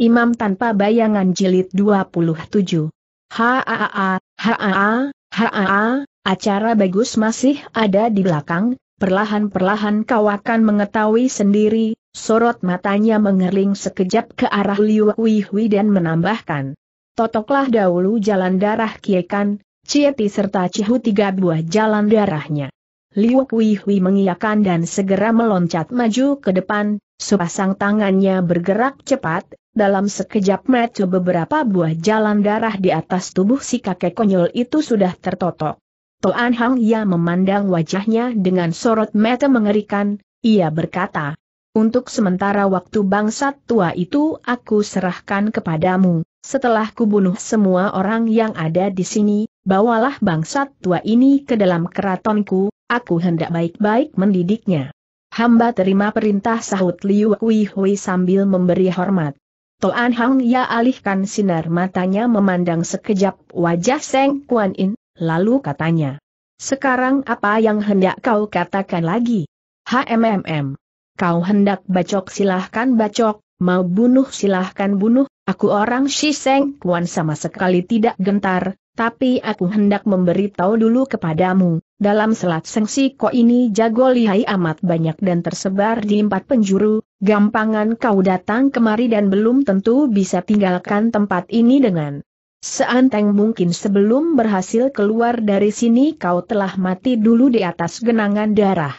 Imam tanpa bayangan jilid 27. Haa, haa, haa, acara bagus masih ada di belakang, perlahan-perlahan kau akan mengetahui sendiri, sorot matanya mengerling sekejap ke arah Liu Hui Hui dan menambahkan. Totoklah dahulu jalan darah Kiekan, Cieti serta Cihu tiga buah jalan darahnya. Liu Kuihui mengiakan mengiyakan dan segera meloncat maju ke depan, sepasang tangannya bergerak cepat, dalam sekejap mata beberapa buah jalan darah di atas tubuh si kakek konyol itu sudah tertotok. Toan Hang Ya memandang wajahnya dengan sorot mata mengerikan, ia berkata, Untuk sementara waktu bangsat tua itu aku serahkan kepadamu, setelah kubunuh semua orang yang ada di sini, bawalah bangsat tua ini ke dalam keratonku, Aku hendak baik-baik mendidiknya. Hamba terima perintah sahut Liu Wihui sambil memberi hormat. Toan Hang Ya alihkan sinar matanya memandang sekejap wajah Seng Kuan In, lalu katanya. Sekarang apa yang hendak kau katakan lagi? HMMM. Kau hendak bacok silahkan bacok, mau bunuh silahkan bunuh, aku orang Shi Seng Kuan sama sekali tidak gentar, tapi aku hendak memberitahu dulu kepadamu, dalam selat sengsi kok ini jago lihai amat banyak dan tersebar di empat penjuru, gampangan kau datang kemari dan belum tentu bisa tinggalkan tempat ini dengan Seanteng mungkin sebelum berhasil keluar dari sini kau telah mati dulu di atas genangan darah.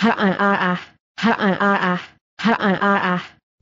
Ha-ah-ah,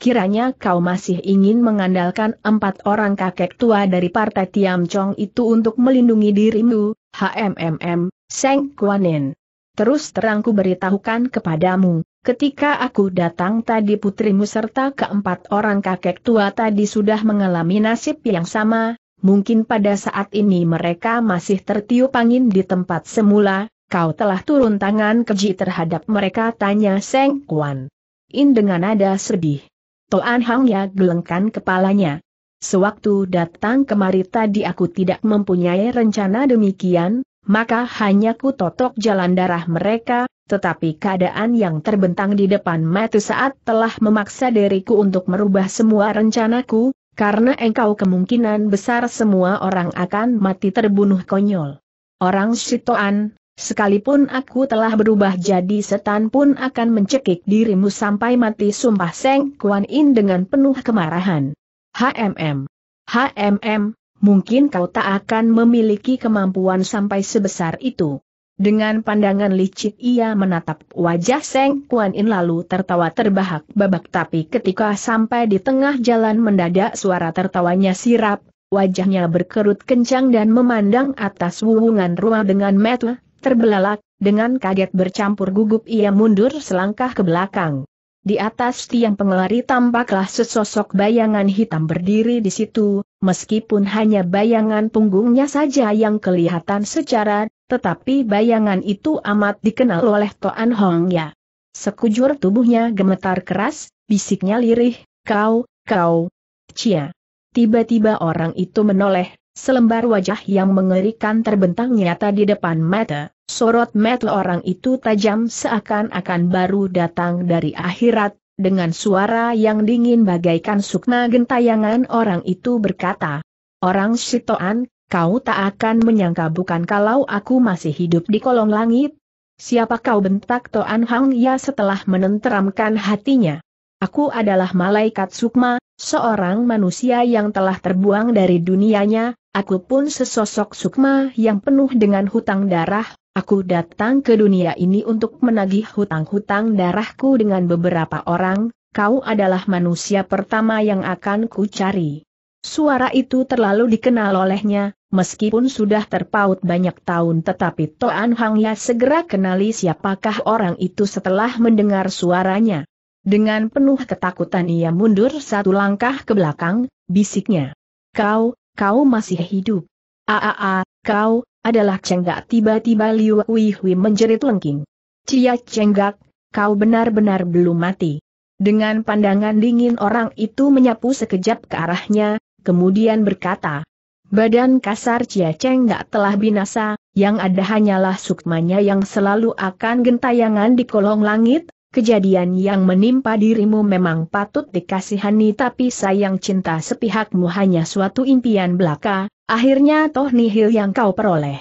kiranya kau masih ingin mengandalkan empat orang kakek tua dari partai Tiam Chong itu untuk melindungi dirimu, HMMM, Seng Kuanin. Terus terangku beritahukan kepadamu, ketika aku datang tadi putrimu serta keempat orang kakek tua tadi sudah mengalami nasib yang sama, mungkin pada saat ini mereka masih tertiup angin di tempat semula, kau telah turun tangan keji terhadap mereka tanya Seng Kuan. In dengan nada sedih. Toan Hang ya gelengkan kepalanya, sewaktu datang kemari tadi aku tidak mempunyai rencana demikian, maka hanya ku totok jalan darah mereka, tetapi keadaan yang terbentang di depan mata saat telah memaksa diriku untuk merubah semua rencanaku, karena engkau kemungkinan besar semua orang akan mati terbunuh konyol. Orang Sitoan, sekalipun aku telah berubah jadi setan pun akan mencekik dirimu sampai mati sumpah Seng Kuan In dengan penuh kemarahan. HMM. HMM, mungkin kau tak akan memiliki kemampuan sampai sebesar itu. Dengan pandangan licik ia menatap wajah Seng Kuan In lalu tertawa terbahak-babak tapi ketika sampai di tengah jalan mendadak suara tertawanya sirap, wajahnya berkerut kencang dan memandang atas wuwungan rumah dengan metu, terbelalak, dengan kaget bercampur gugup ia mundur selangkah ke belakang. Di atas tiang pengelari tampaklah sesosok bayangan hitam berdiri di situ, meskipun hanya bayangan punggungnya saja yang kelihatan secara, tetapi bayangan itu amat dikenal oleh Toan Hong Ya. Sekujur tubuhnya gemetar keras, bisiknya lirih, kau, kau, cia. Tiba-tiba orang itu menoleh, Selembar wajah yang mengerikan terbentang nyata di depan mata, sorot mata orang itu tajam seakan-akan baru datang dari akhirat, dengan suara yang dingin bagaikan sukma gentayangan orang itu berkata, Orang Sitoan, kau tak akan menyangka bukan kalau aku masih hidup di kolong langit? Siapa kau bentak Toan Hang Ya setelah menenteramkan hatinya? Aku adalah malaikat sukma, seorang manusia yang telah terbuang dari dunianya, aku pun sesosok sukma yang penuh dengan hutang darah, aku datang ke dunia ini untuk menagih hutang-hutang darahku dengan beberapa orang, kau adalah manusia pertama yang akan ku cari. Suara itu terlalu dikenal olehnya, meskipun sudah terpaut banyak tahun tetapi Toan Hang Ya segera kenali siapakah orang itu setelah mendengar suaranya. Dengan penuh ketakutan ia mundur satu langkah ke belakang, bisiknya. Kau, kau masih hidup. Aaa, kau, adalah cenggak tiba-tiba Liu Hui Hui menjerit lengking. Cia cenggak, kau benar-benar belum mati. Dengan pandangan dingin orang itu menyapu sekejap ke arahnya, kemudian berkata. Badan kasar Cia cenggak telah binasa, yang ada hanyalah sukmanya yang selalu akan gentayangan di kolong langit, Kejadian yang menimpa dirimu memang patut dikasihani tapi sayang cinta sepihakmu hanya suatu impian belaka, akhirnya toh nihil yang kau peroleh.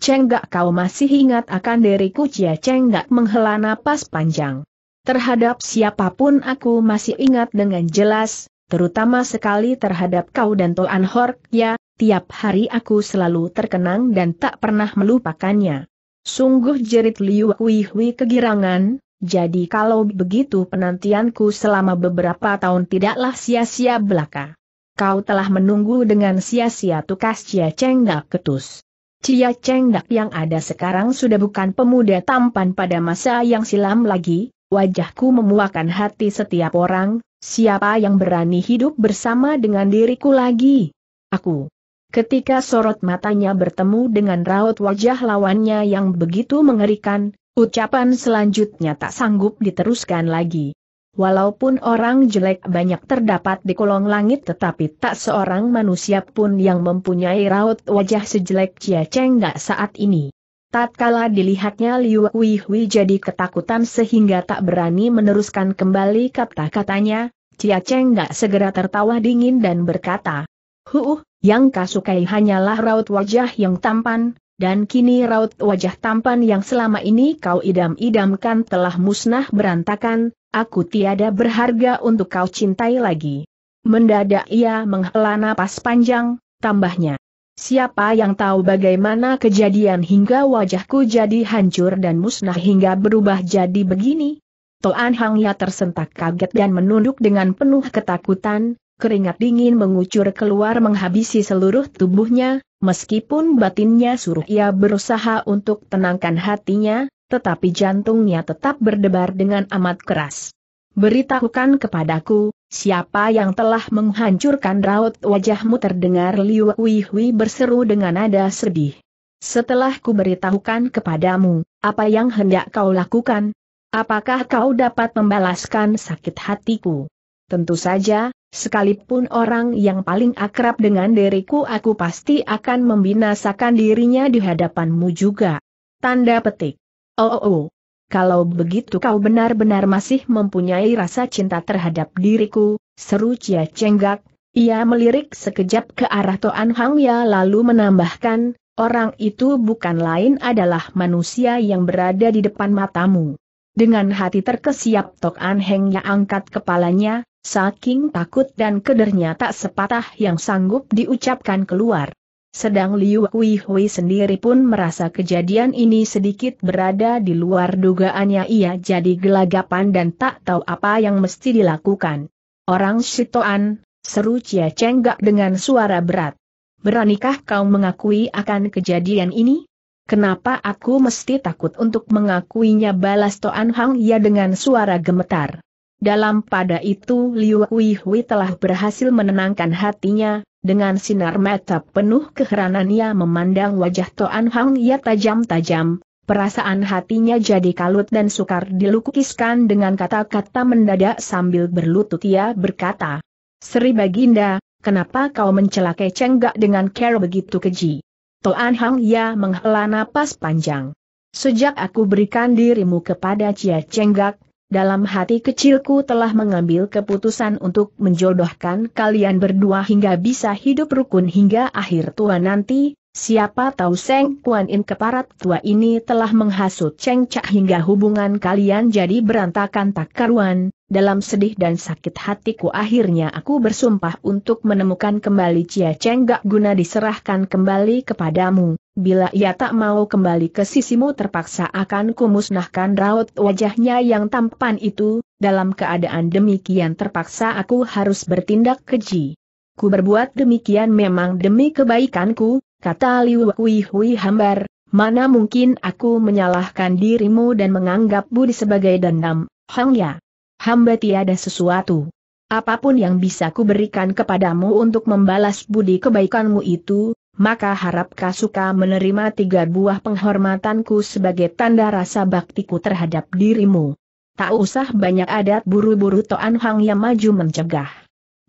Cenggak kau masih ingat akan diriku Cia Cenggak menghela napas panjang. Terhadap siapapun aku masih ingat dengan jelas, terutama sekali terhadap kau dan Toan Hork ya, tiap hari aku selalu terkenang dan tak pernah melupakannya. Sungguh jerit Liu Hui kegirangan, jadi kalau begitu penantianku selama beberapa tahun tidaklah sia-sia belaka. Kau telah menunggu dengan sia-sia tukas Cia Cengdak ketus. Cia Cengdak yang ada sekarang sudah bukan pemuda tampan pada masa yang silam lagi, wajahku memuakan hati setiap orang, siapa yang berani hidup bersama dengan diriku lagi? Aku. Ketika sorot matanya bertemu dengan raut wajah lawannya yang begitu mengerikan, Ucapan selanjutnya tak sanggup diteruskan lagi. Walaupun orang jelek banyak terdapat di kolong langit tetapi tak seorang manusia pun yang mempunyai raut wajah sejelek Chia Cheng saat ini. Tatkala dilihatnya Liu Hui Hui jadi ketakutan sehingga tak berani meneruskan kembali kata-katanya, Chia Cheng segera tertawa dingin dan berkata, Huh, yang kasukai hanyalah raut wajah yang tampan, dan kini raut wajah tampan yang selama ini kau idam-idamkan telah musnah berantakan, aku tiada berharga untuk kau cintai lagi. Mendadak ia menghela napas panjang, tambahnya. Siapa yang tahu bagaimana kejadian hingga wajahku jadi hancur dan musnah hingga berubah jadi begini? Toan Hang ya tersentak kaget dan menunduk dengan penuh ketakutan, keringat dingin mengucur keluar menghabisi seluruh tubuhnya, Meskipun batinnya suruh ia berusaha untuk tenangkan hatinya, tetapi jantungnya tetap berdebar dengan amat keras. Beritahukan kepadaku, siapa yang telah menghancurkan raut wajahmu terdengar Liu Hui berseru dengan nada sedih. Setelah ku beritahukan kepadamu, apa yang hendak kau lakukan? Apakah kau dapat membalaskan sakit hatiku? Tentu saja, sekalipun orang yang paling akrab dengan diriku aku pasti akan membinasakan dirinya di hadapanmu juga. Tanda petik. Oh oh oh. Kalau begitu kau benar-benar masih mempunyai rasa cinta terhadap diriku, seru Cia Cenggak. Ia melirik sekejap ke arah Toan Hang Ya lalu menambahkan, orang itu bukan lain adalah manusia yang berada di depan matamu. Dengan hati terkesiap Tok An Ya angkat kepalanya, Saking takut dan kedernya tak sepatah yang sanggup diucapkan keluar. Sedang Liu Kui Hui sendiri pun merasa kejadian ini sedikit berada di luar dugaannya ia jadi gelagapan dan tak tahu apa yang mesti dilakukan. Orang Sitoan, seru Cia Cenggak dengan suara berat. Beranikah kau mengakui akan kejadian ini? Kenapa aku mesti takut untuk mengakuinya balas Toan Hang ya dengan suara gemetar. Dalam pada itu Liu Kui telah berhasil menenangkan hatinya, dengan sinar mata penuh keheranan ia memandang wajah Toan Hang ia tajam-tajam, perasaan hatinya jadi kalut dan sukar dilukiskan dengan kata-kata mendadak sambil berlutut ia berkata, Sri Baginda, kenapa kau mencelakai cenggak dengan care begitu keji? Toan Hang ya menghela napas panjang. Sejak aku berikan dirimu kepada Cia Cenggak, dalam hati kecilku telah mengambil keputusan untuk menjodohkan kalian berdua hingga bisa hidup rukun hingga akhir tua nanti, siapa tahu Seng Kuan In keparat tua ini telah menghasut Cheng Cak hingga hubungan kalian jadi berantakan tak karuan, dalam sedih dan sakit hatiku akhirnya aku bersumpah untuk menemukan kembali Cia Cheng gak guna diserahkan kembali kepadamu, bila ia tak mau kembali ke sisimu terpaksa akan kumusnahkan raut wajahnya yang tampan itu, dalam keadaan demikian terpaksa aku harus bertindak keji. Ku berbuat demikian memang demi kebaikanku, kata Liu Kui Hui Hambar, mana mungkin aku menyalahkan dirimu dan menganggap budi sebagai dendam, Hang Ya hamba tiada sesuatu. Apapun yang bisa kuberikan kepadamu untuk membalas budi kebaikanmu itu, maka harapkah suka menerima tiga buah penghormatanku sebagai tanda rasa baktiku terhadap dirimu. Tak usah banyak adat buru-buru Toan Hang yang maju mencegah.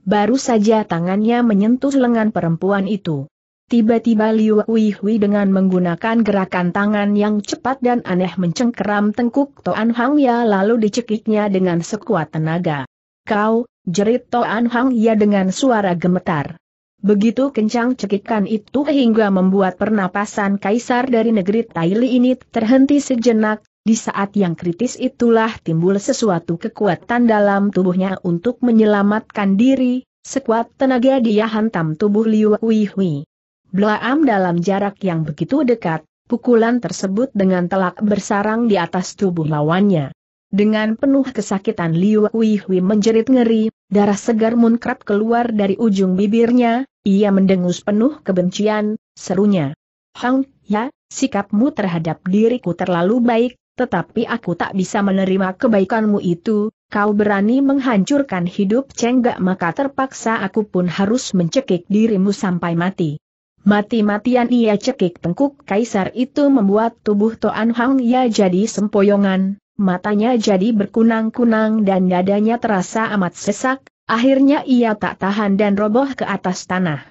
Baru saja tangannya menyentuh lengan perempuan itu. Tiba-tiba Liu Huihui dengan menggunakan gerakan tangan yang cepat dan aneh mencengkeram tengkuk Toan Hang Ya lalu dicekiknya dengan sekuat tenaga. Kau, jerit Toan Hang Ya dengan suara gemetar. Begitu kencang cekikan itu hingga membuat pernapasan kaisar dari negeri Taili ini terhenti sejenak, di saat yang kritis itulah timbul sesuatu kekuatan dalam tubuhnya untuk menyelamatkan diri, sekuat tenaga dia hantam tubuh Liu Huihui. Belaam dalam jarak yang begitu dekat, pukulan tersebut dengan telak bersarang di atas tubuh lawannya. Dengan penuh kesakitan Liu Huihui menjerit ngeri, darah segar munkrat keluar dari ujung bibirnya, ia mendengus penuh kebencian, serunya. Hang, ya, sikapmu terhadap diriku terlalu baik, tetapi aku tak bisa menerima kebaikanmu itu, kau berani menghancurkan hidup cenggak maka terpaksa aku pun harus mencekik dirimu sampai mati. Mati-matian ia cekik tengkuk kaisar itu membuat tubuh Toan Hang ya jadi sempoyongan, matanya jadi berkunang-kunang dan dadanya terasa amat sesak, akhirnya ia tak tahan dan roboh ke atas tanah.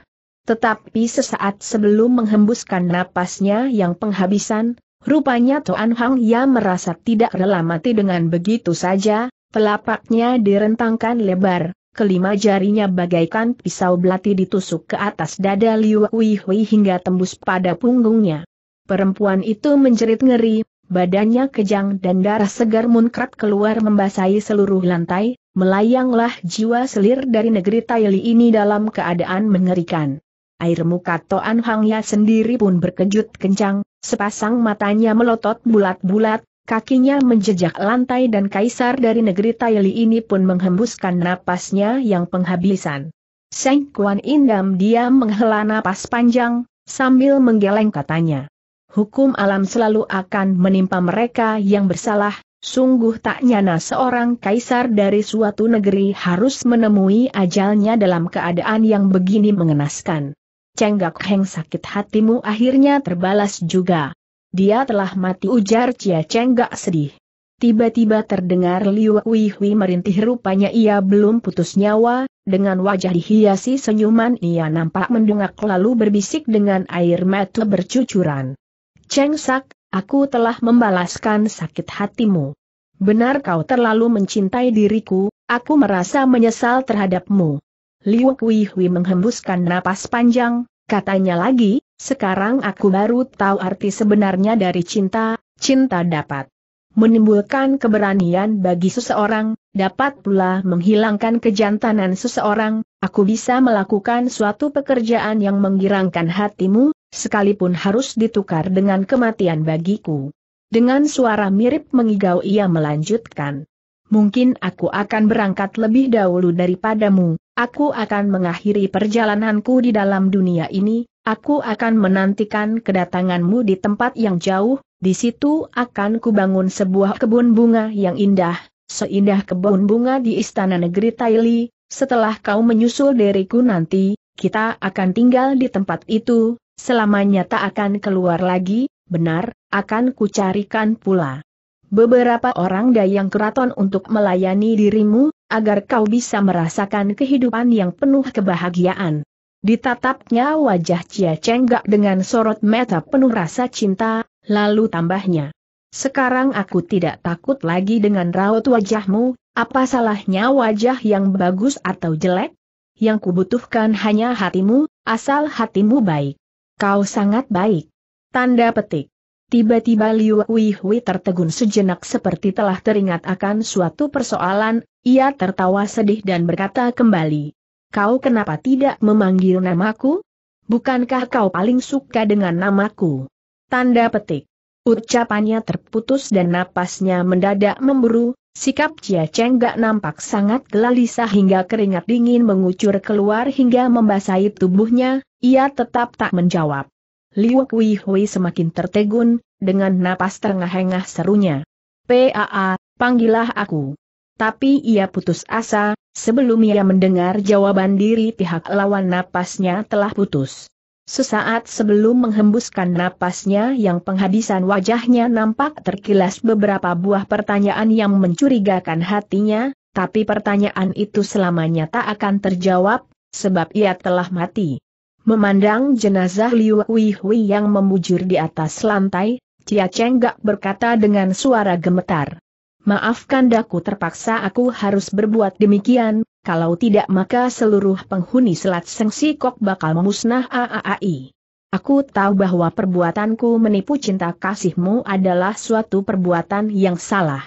Tetapi sesaat sebelum menghembuskan napasnya yang penghabisan, rupanya Toan Hang ya merasa tidak rela mati dengan begitu saja, telapaknya direntangkan lebar, kelima jarinya bagaikan pisau belati ditusuk ke atas dada Liu Hui hingga tembus pada punggungnya. Perempuan itu menjerit ngeri, badannya kejang dan darah segar munkrat keluar membasahi seluruh lantai, melayanglah jiwa selir dari negeri Taili ini dalam keadaan mengerikan. Air muka Toan Hangya sendiri pun berkejut kencang, sepasang matanya melotot bulat-bulat, Kakinya menjejak lantai dan kaisar dari negeri Taili ini pun menghembuskan napasnya yang penghabisan. Seng Kuan Indam diam menghela napas panjang, sambil menggeleng katanya. Hukum alam selalu akan menimpa mereka yang bersalah, sungguh tak nyana seorang kaisar dari suatu negeri harus menemui ajalnya dalam keadaan yang begini mengenaskan. Cenggak Heng sakit hatimu akhirnya terbalas juga. Dia telah mati ujar Cia Cheng gak sedih. Tiba-tiba terdengar Liu Hui Hui merintih rupanya ia belum putus nyawa, dengan wajah dihiasi senyuman ia nampak mendungak lalu berbisik dengan air mata bercucuran. Cheng Sak, aku telah membalaskan sakit hatimu. Benar kau terlalu mencintai diriku, aku merasa menyesal terhadapmu. Liu Hui Hui menghembuskan napas panjang, Katanya lagi, sekarang aku baru tahu arti sebenarnya dari cinta, cinta dapat menimbulkan keberanian bagi seseorang, dapat pula menghilangkan kejantanan seseorang, aku bisa melakukan suatu pekerjaan yang menggirangkan hatimu, sekalipun harus ditukar dengan kematian bagiku. Dengan suara mirip mengigau ia melanjutkan. Mungkin aku akan berangkat lebih dahulu daripadamu, Aku akan mengakhiri perjalananku di dalam dunia ini, aku akan menantikan kedatanganmu di tempat yang jauh, di situ akan kubangun sebuah kebun bunga yang indah, seindah kebun bunga di istana negeri Taili, setelah kau menyusul diriku nanti, kita akan tinggal di tempat itu, selamanya tak akan keluar lagi, benar, akan kucarikan pula beberapa orang dayang keraton untuk melayani dirimu, agar kau bisa merasakan kehidupan yang penuh kebahagiaan. Ditatapnya wajah Cia Gak dengan sorot mata penuh rasa cinta, lalu tambahnya. Sekarang aku tidak takut lagi dengan raut wajahmu, apa salahnya wajah yang bagus atau jelek? Yang kubutuhkan hanya hatimu, asal hatimu baik. Kau sangat baik. Tanda petik. Tiba-tiba Liu Hui tertegun sejenak seperti telah teringat akan suatu persoalan, ia tertawa sedih dan berkata kembali. Kau kenapa tidak memanggil namaku? Bukankah kau paling suka dengan namaku? Tanda petik. Ucapannya terputus dan napasnya mendadak memburu, sikap Chia Cheng gak nampak sangat gelisah hingga keringat dingin mengucur keluar hingga membasahi tubuhnya, ia tetap tak menjawab. Liu Kui semakin tertegun, dengan napas terengah-engah serunya. PAA, panggillah aku. Tapi ia putus asa, sebelum ia mendengar jawaban diri pihak lawan napasnya telah putus. Sesaat sebelum menghembuskan napasnya yang penghabisan wajahnya nampak terkilas beberapa buah pertanyaan yang mencurigakan hatinya, tapi pertanyaan itu selamanya tak akan terjawab, sebab ia telah mati. Memandang jenazah Liu Hui Hui yang memujur di atas lantai, Cia Cheng Gak berkata dengan suara gemetar. Maafkan daku terpaksa aku harus berbuat demikian, kalau tidak maka seluruh penghuni Selat Sengsi Kok bakal memusnah AAAI. Aku tahu bahwa perbuatanku menipu cinta kasihmu adalah suatu perbuatan yang salah.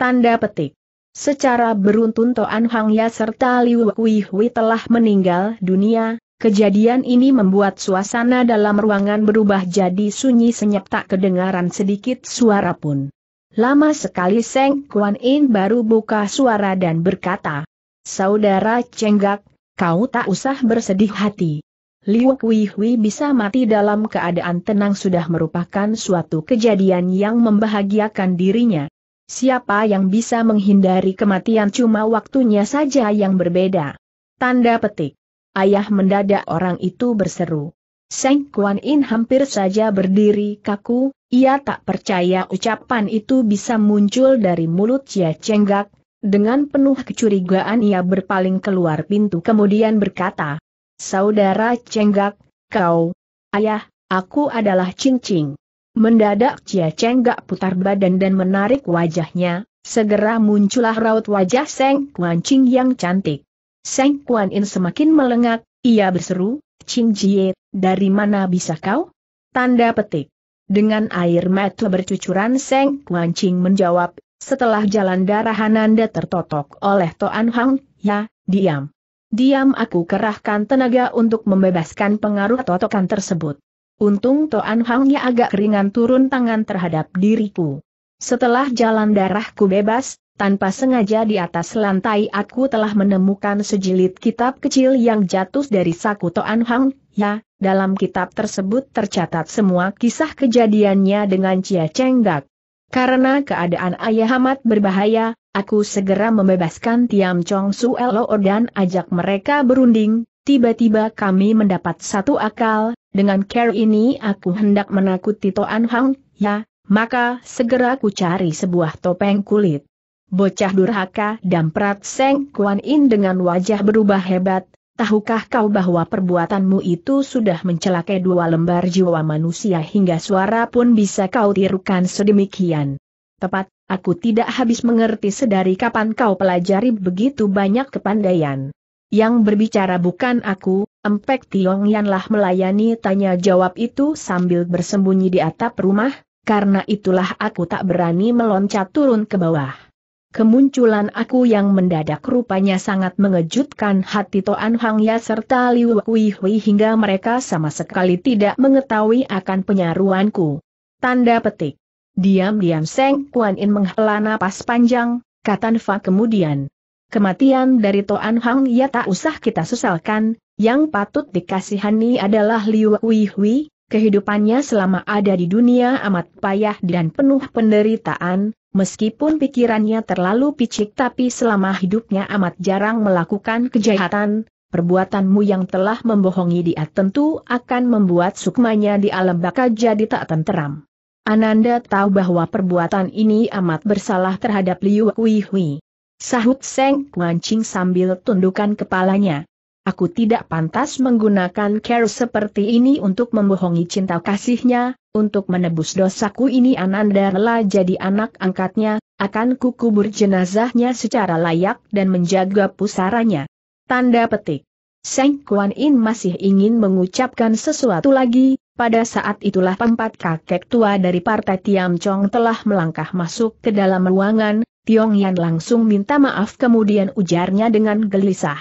Tanda petik. Secara beruntun Toan Hang Ya serta Liu Hui Hui telah meninggal dunia, Kejadian ini membuat suasana dalam ruangan berubah jadi sunyi senyap tak kedengaran sedikit suara pun. Lama sekali Seng Kuan In baru buka suara dan berkata, Saudara Cenggak, kau tak usah bersedih hati. Liu Kui Hui bisa mati dalam keadaan tenang sudah merupakan suatu kejadian yang membahagiakan dirinya. Siapa yang bisa menghindari kematian cuma waktunya saja yang berbeda. Tanda petik. Ayah mendadak orang itu berseru. Seng Kuan In hampir saja berdiri kaku, ia tak percaya ucapan itu bisa muncul dari mulut Cia Chenggak. dengan penuh kecurigaan ia berpaling keluar pintu kemudian berkata, Saudara Chenggak, kau, ayah, aku adalah cincing. Mendadak Cia Chenggak putar badan dan menarik wajahnya, segera muncullah raut wajah Seng Kuan Ching yang cantik. Seng Kuan In semakin melengak, ia berseru, Ching Jie, dari mana bisa kau? Tanda petik. Dengan air mata bercucuran Seng Kuan Ching menjawab, setelah jalan darah Hananda tertotok oleh Toan Hang, ya, diam. Diam aku kerahkan tenaga untuk membebaskan pengaruh totokan tersebut. Untung Toan ya agak ringan turun tangan terhadap diriku. Setelah jalan darahku bebas, tanpa sengaja di atas lantai aku telah menemukan sejilid kitab kecil yang jatuh dari saku Toan Hang, ya, dalam kitab tersebut tercatat semua kisah kejadiannya dengan Cia Cenggak. Karena keadaan ayah amat berbahaya, aku segera membebaskan Tiam Chong Su Lo dan ajak mereka berunding, tiba-tiba kami mendapat satu akal, dengan care ini aku hendak menakuti Toan Hang, ya, maka segera ku cari sebuah topeng kulit. Bocah durhaka dan Prat Seng Kuan In dengan wajah berubah hebat, tahukah kau bahwa perbuatanmu itu sudah mencelakai dua lembar jiwa manusia hingga suara pun bisa kau tirukan sedemikian. Tepat, aku tidak habis mengerti sedari kapan kau pelajari begitu banyak kepandaian. Yang berbicara bukan aku, Empek Tiong Yanlah melayani tanya jawab itu sambil bersembunyi di atap rumah, karena itulah aku tak berani meloncat turun ke bawah. Kemunculan aku yang mendadak rupanya sangat mengejutkan hati Toan Hang Ya serta Liu Kui Hui hingga mereka sama sekali tidak mengetahui akan penyaruanku. Tanda petik. Diam-diam Seng Kuan In menghela napas panjang, kata Fa kemudian. Kematian dari Toan Hang Ya tak usah kita sesalkan, yang patut dikasihani adalah Liu Kui Hui, kehidupannya selama ada di dunia amat payah dan penuh penderitaan, Meskipun pikirannya terlalu picik tapi selama hidupnya amat jarang melakukan kejahatan, perbuatanmu yang telah membohongi dia tentu akan membuat sukmanya di alam baka jadi tak tenteram. Ananda tahu bahwa perbuatan ini amat bersalah terhadap Liu Kui Hui. Sahut Seng Kuancing sambil tundukkan kepalanya. Aku tidak pantas menggunakan care seperti ini untuk membohongi cinta kasihnya, untuk menebus dosaku ini Ananda rela jadi anak angkatnya, akan kukubur jenazahnya secara layak dan menjaga pusaranya. Tanda petik. Seng Kuan In masih ingin mengucapkan sesuatu lagi, pada saat itulah empat kakek tua dari partai Tiam Chong telah melangkah masuk ke dalam ruangan, Tiong Yan langsung minta maaf kemudian ujarnya dengan gelisah.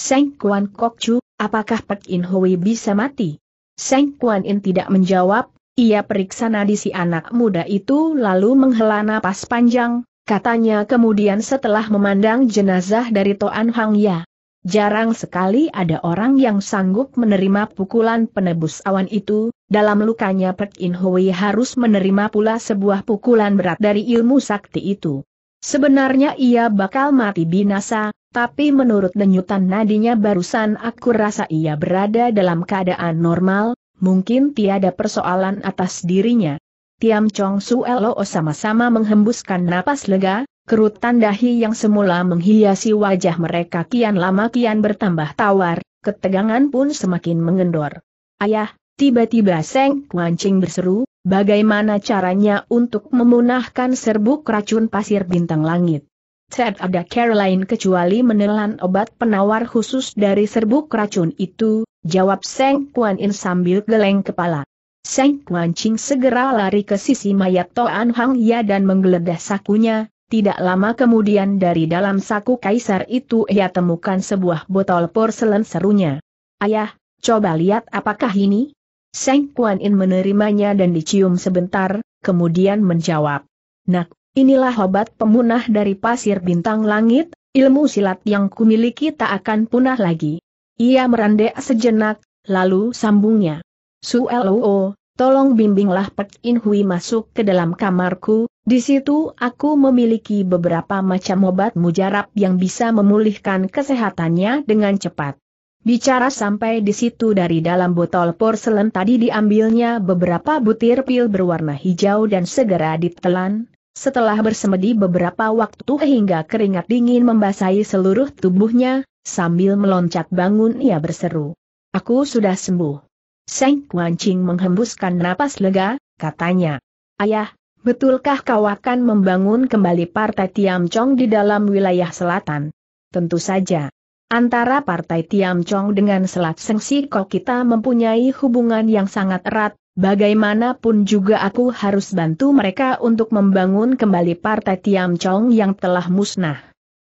Seng Kuan Kok Chu, apakah Pek In Hui bisa mati? Seng Kuan In tidak menjawab, ia periksa nadi si anak muda itu lalu menghela napas panjang, katanya kemudian setelah memandang jenazah dari Toan Hang Ya. Jarang sekali ada orang yang sanggup menerima pukulan penebus awan itu, dalam lukanya Pek In Hui harus menerima pula sebuah pukulan berat dari ilmu sakti itu. Sebenarnya ia bakal mati binasa, tapi menurut denyutan nadinya barusan aku rasa ia berada dalam keadaan normal, mungkin tiada persoalan atas dirinya. Tiam Chong Su Loo sama-sama menghembuskan napas lega, kerutan dahi yang semula menghiasi wajah mereka kian lama kian bertambah tawar, ketegangan pun semakin mengendor. Ayah, tiba-tiba Seng Kuancing berseru, bagaimana caranya untuk memunahkan serbuk racun pasir bintang langit? Tidak ada Caroline lain kecuali menelan obat penawar khusus dari serbuk racun itu, jawab Seng Kuan In sambil geleng kepala. Seng Kuan Ching segera lari ke sisi mayat Toan Hang Ya dan menggeledah sakunya, tidak lama kemudian dari dalam saku kaisar itu ia temukan sebuah botol porselen serunya. Ayah, coba lihat apakah ini? Seng Kuan In menerimanya dan dicium sebentar, kemudian menjawab. Nak, Inilah obat pemunah dari pasir bintang langit, ilmu silat yang kumiliki tak akan punah lagi. Ia merendek sejenak, lalu sambungnya. Su-Loo, tolong bimbinglah Pek In Hui masuk ke dalam kamarku, di situ aku memiliki beberapa macam obat mujarab yang bisa memulihkan kesehatannya dengan cepat. Bicara sampai di situ dari dalam botol porselen tadi diambilnya beberapa butir pil berwarna hijau dan segera ditelan, setelah bersemedi beberapa waktu hingga keringat dingin membasahi seluruh tubuhnya, sambil meloncat bangun ia berseru. Aku sudah sembuh. Seng Kuancing menghembuskan napas lega, katanya. Ayah, betulkah kau akan membangun kembali Partai Tiam Chong di dalam wilayah selatan? Tentu saja. Antara Partai Tiam Chong dengan Selat Sengsi kok kita mempunyai hubungan yang sangat erat, Bagaimanapun juga aku harus bantu mereka untuk membangun kembali partai Tiam Chong yang telah musnah.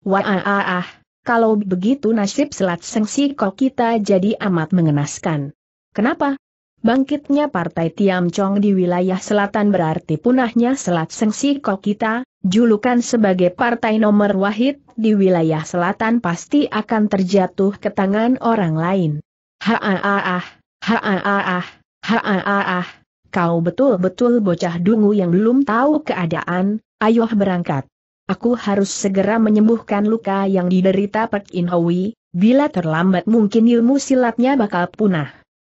Wah kalau begitu nasib Selat Sengsi kok kita jadi amat mengenaskan. Kenapa? Bangkitnya partai Tiam Chong di wilayah selatan berarti punahnya Selat Sengsi kok kita, julukan sebagai partai nomor wahid di wilayah selatan pasti akan terjatuh ke tangan orang lain. Ha ah ah ah, ha ah ah ah. Ha kau betul-betul bocah dungu yang belum tahu keadaan, ayo berangkat. Aku harus segera menyembuhkan luka yang diderita Pek In bila terlambat mungkin ilmu silatnya bakal punah.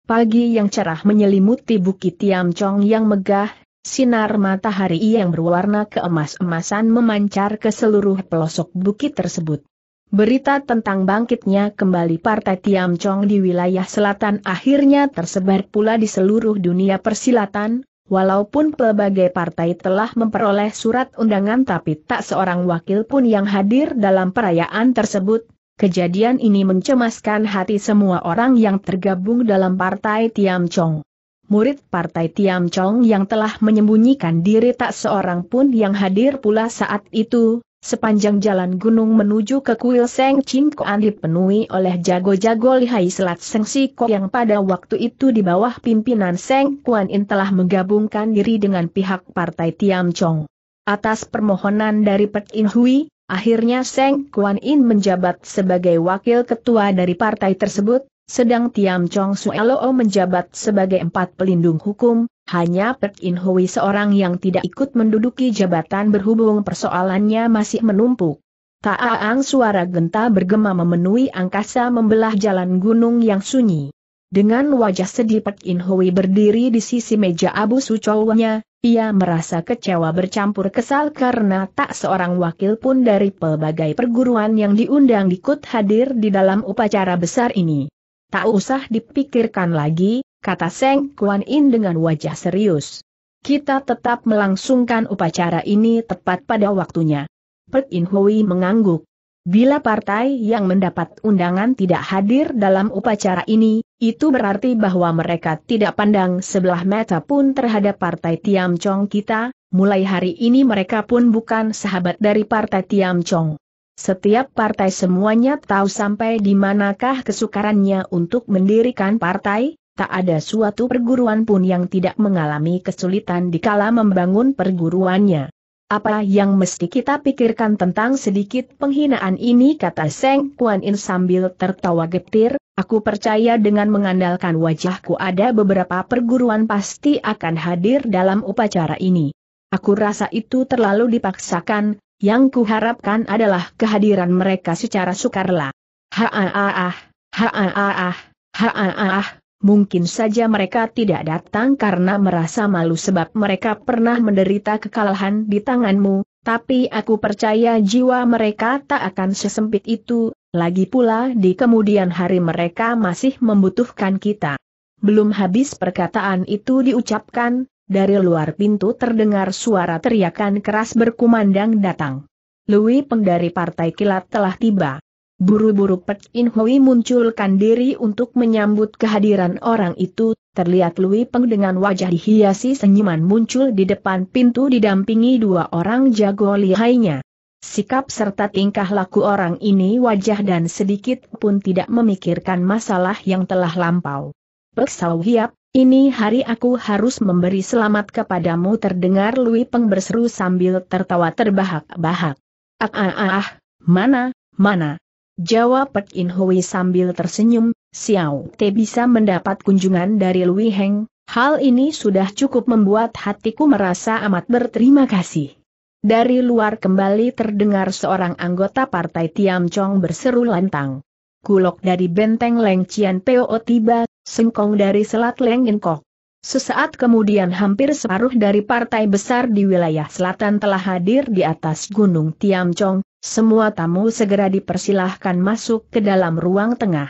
Pagi yang cerah menyelimuti bukit Tiam Chong yang megah, sinar matahari yang berwarna keemas-emasan memancar ke seluruh pelosok bukit tersebut. Berita tentang bangkitnya kembali Partai Tiam Chong di wilayah selatan akhirnya tersebar pula di seluruh dunia persilatan, walaupun pelbagai partai telah memperoleh surat undangan tapi tak seorang wakil pun yang hadir dalam perayaan tersebut, kejadian ini mencemaskan hati semua orang yang tergabung dalam Partai Tiam Chong murid Partai Tiam Chong yang telah menyembunyikan diri tak seorang pun yang hadir pula saat itu, Sepanjang jalan gunung menuju ke kuil Seng Chingkoan dipenuhi oleh jago-jago lihai selat Seng Siko yang pada waktu itu di bawah pimpinan Seng Kuan In telah menggabungkan diri dengan pihak partai Tiam Chong. Atas permohonan dari Pek In Hui, akhirnya Seng Kuan In menjabat sebagai wakil ketua dari partai tersebut, sedang Tiam Chong Suelo menjabat sebagai empat pelindung hukum, hanya Pek In Hui seorang yang tidak ikut menduduki jabatan berhubung persoalannya masih menumpuk. Taaang suara genta bergema memenuhi angkasa membelah jalan gunung yang sunyi. Dengan wajah sedih Pek In Hui berdiri di sisi meja Abu Sucownya, ia merasa kecewa bercampur kesal karena tak seorang wakil pun dari pelbagai perguruan yang diundang ikut hadir di dalam upacara besar ini. Tak usah dipikirkan lagi, kata Seng Kuan In dengan wajah serius. Kita tetap melangsungkan upacara ini tepat pada waktunya. Pek In Hui mengangguk. Bila partai yang mendapat undangan tidak hadir dalam upacara ini, itu berarti bahwa mereka tidak pandang sebelah mata pun terhadap partai Tiam Chong kita, mulai hari ini mereka pun bukan sahabat dari partai Tiam Chong. Setiap partai semuanya tahu sampai di manakah kesukarannya untuk mendirikan partai, tak ada suatu perguruan pun yang tidak mengalami kesulitan dikala membangun perguruannya. Apa yang mesti kita pikirkan tentang sedikit penghinaan ini kata Seng Kuan In sambil tertawa getir, aku percaya dengan mengandalkan wajahku ada beberapa perguruan pasti akan hadir dalam upacara ini. Aku rasa itu terlalu dipaksakan, yang kuharapkan adalah kehadiran mereka secara sukarela. Haaah, haaah, haaah, mungkin saja mereka tidak datang karena merasa malu sebab mereka pernah menderita kekalahan di tanganmu, tapi aku percaya jiwa mereka tak akan sesempit itu, lagi pula di kemudian hari mereka masih membutuhkan kita. Belum habis perkataan itu diucapkan, dari luar pintu terdengar suara teriakan keras berkumandang datang. Lui Peng dari Partai Kilat telah tiba. Buru-buru Pek In Hui munculkan diri untuk menyambut kehadiran orang itu, terlihat Lui Peng dengan wajah dihiasi senyuman muncul di depan pintu didampingi dua orang jago lihainya. Sikap serta tingkah laku orang ini wajah dan sedikit pun tidak memikirkan masalah yang telah lampau. Pek Sau Hiap, ini hari aku harus memberi selamat kepadamu terdengar Lui Peng berseru sambil tertawa terbahak-bahak. Ah, ah ah ah, mana, mana. Jawab Pek In Hui sambil tersenyum, Xiao Te bisa mendapat kunjungan dari Lui Heng, hal ini sudah cukup membuat hatiku merasa amat berterima kasih. Dari luar kembali terdengar seorang anggota partai Tiam Chong berseru lantang. Kulok dari benteng Leng Cian Peo tiba Sengkong dari Selat Lenginkok. Sesaat kemudian hampir separuh dari partai besar di wilayah selatan telah hadir di atas Gunung Tiamcong, semua tamu segera dipersilahkan masuk ke dalam ruang tengah.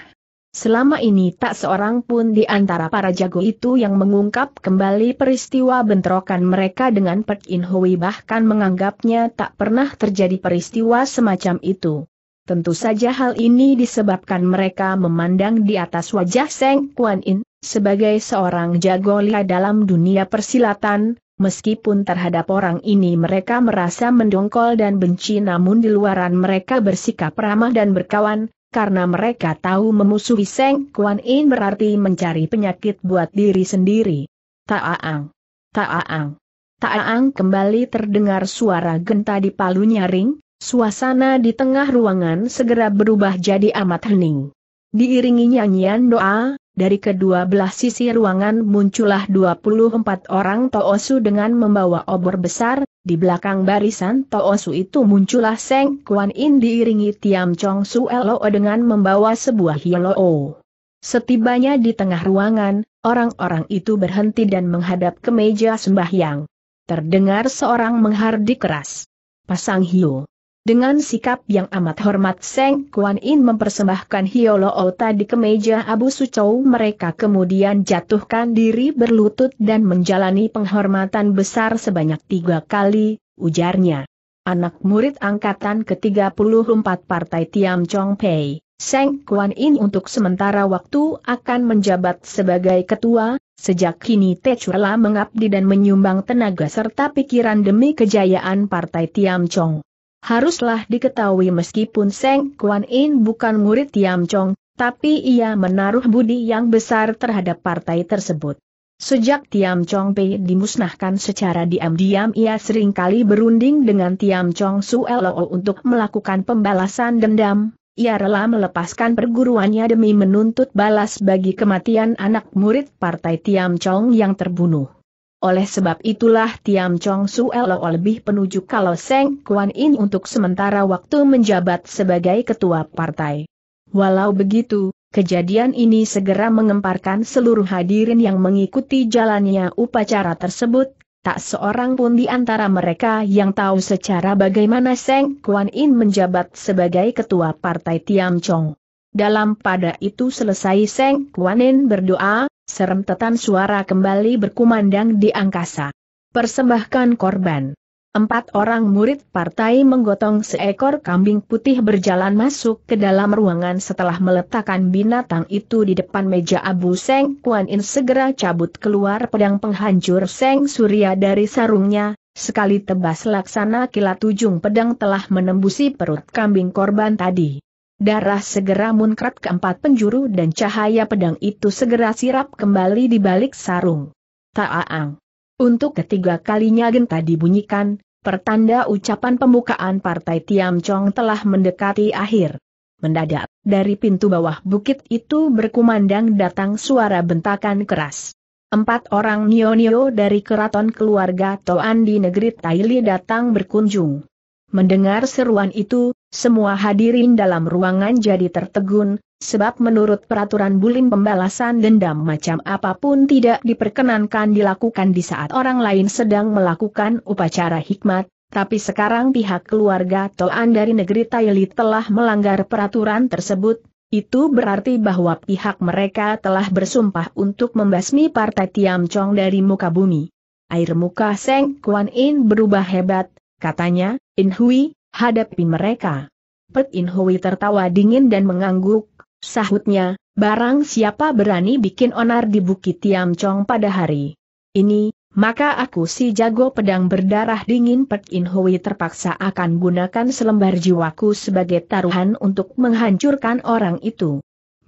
Selama ini tak seorang pun di antara para jago itu yang mengungkap kembali peristiwa bentrokan mereka dengan Pek In Hui bahkan menganggapnya tak pernah terjadi peristiwa semacam itu. Tentu saja hal ini disebabkan mereka memandang di atas wajah Seng Kuan In, sebagai seorang jago jagolia dalam dunia persilatan, meskipun terhadap orang ini mereka merasa mendongkol dan benci namun di luaran mereka bersikap ramah dan berkawan, karena mereka tahu memusuhi Seng Kuan In berarti mencari penyakit buat diri sendiri. Ta'aang! Ta'aang! Ta'aang kembali terdengar suara genta di palunya ring. Suasana di tengah ruangan segera berubah jadi amat hening. Diiringi nyanyian doa, dari kedua belah sisi ruangan muncullah 24 orang Toosu dengan membawa obor besar, di belakang barisan Toosu itu muncullah Seng Kuan In diiringi Tiam Chong Su loo dengan membawa sebuah hiloo. Setibanya di tengah ruangan, orang-orang itu berhenti dan menghadap ke meja sembahyang. Terdengar seorang menghardik keras. Pasang Hiu. Dengan sikap yang amat hormat Seng Kuan In mempersembahkan Hiolo Ota di meja Abu Sucou mereka kemudian jatuhkan diri berlutut dan menjalani penghormatan besar sebanyak tiga kali, ujarnya. Anak murid angkatan ke-34 Partai Tiam Chong Pei, Seng Kuan In untuk sementara waktu akan menjabat sebagai ketua, sejak kini Techurla mengabdi dan menyumbang tenaga serta pikiran demi kejayaan Partai Tiam Chong. Haruslah diketahui meskipun Seng Kuan In bukan murid Tiam Chong, tapi ia menaruh budi yang besar terhadap partai tersebut. Sejak Tiam Chong Pei dimusnahkan secara diam-diam ia seringkali berunding dengan Tiam Chong Su Lao untuk melakukan pembalasan dendam. Ia rela melepaskan perguruannya demi menuntut balas bagi kematian anak murid partai Tiam Chong yang terbunuh. Oleh sebab itulah Tiam Chong Su Elo lebih penuju kalau Seng Kuan In untuk sementara waktu menjabat sebagai ketua partai. Walau begitu, kejadian ini segera mengemparkan seluruh hadirin yang mengikuti jalannya upacara tersebut, tak seorang pun di antara mereka yang tahu secara bagaimana Seng Kuan In menjabat sebagai ketua partai Tiam Chong. Dalam pada itu selesai Seng Kuan In berdoa, serentetan suara kembali berkumandang di angkasa. Persembahkan korban. Empat orang murid partai menggotong seekor kambing putih berjalan masuk ke dalam ruangan setelah meletakkan binatang itu di depan meja Abu Seng Kuan In segera cabut keluar pedang penghancur Seng Surya dari sarungnya, sekali tebas laksana kilat ujung pedang telah menembusi perut kambing korban tadi. Darah segera munkrat ke empat penjuru dan cahaya pedang itu segera sirap kembali di balik sarung. Taaang. Untuk ketiga kalinya genta dibunyikan, pertanda ucapan pembukaan Partai Tiam Chong telah mendekati akhir. Mendadak, dari pintu bawah bukit itu berkumandang datang suara bentakan keras. Empat orang nio-nio dari keraton keluarga Toan di negeri Taili datang berkunjung. Mendengar seruan itu, semua hadirin dalam ruangan jadi tertegun, sebab menurut peraturan bulim pembalasan dendam macam apapun tidak diperkenankan dilakukan di saat orang lain sedang melakukan upacara hikmat, tapi sekarang pihak keluarga Toan dari negeri Taili telah melanggar peraturan tersebut, itu berarti bahwa pihak mereka telah bersumpah untuk membasmi partai Tiam Chong dari muka bumi. Air muka Seng Kuan In berubah hebat, katanya, In Hui, Hadapi mereka. Pet In Hui tertawa dingin dan mengangguk, sahutnya, barang siapa berani bikin onar di Bukit Tiam Chong pada hari ini, maka aku si jago pedang berdarah dingin Pet In Hui terpaksa akan gunakan selembar jiwaku sebagai taruhan untuk menghancurkan orang itu.